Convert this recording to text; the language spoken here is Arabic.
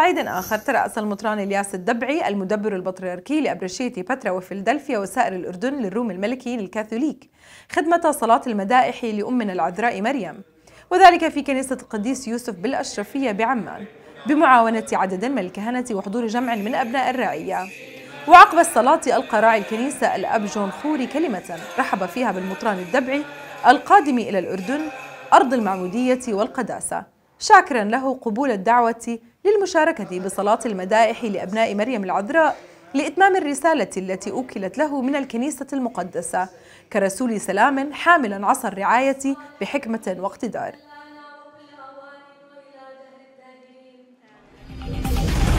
صعيد آخر ترأس المطران الياس الدبعي المدبر البطريركي لأبرشيتي بترا وفيلدلفيا وسائر الأردن للروم الملكي الكاثوليك خدمة صلاة المدائح لأمنا العذراء مريم وذلك في كنيسة القديس يوسف بالأشرفية بعمان بمعاونة عدد من الكهنة وحضور جمع من أبناء الرعية وعقب الصلاة ألقى راعي الكنيسة الأب جون خوري كلمة رحب فيها بالمطران الدبعي القادم إلى الأردن أرض المعمودية والقداسة شاكرا له قبول الدعوة للمشاركة بصلاة المدائح لأبناء مريم العذراء لإتمام الرسالة التي أوكلت له من الكنيسة المقدسة كرسول سلام حاملا عصا الرعاية بحكمة واقتدار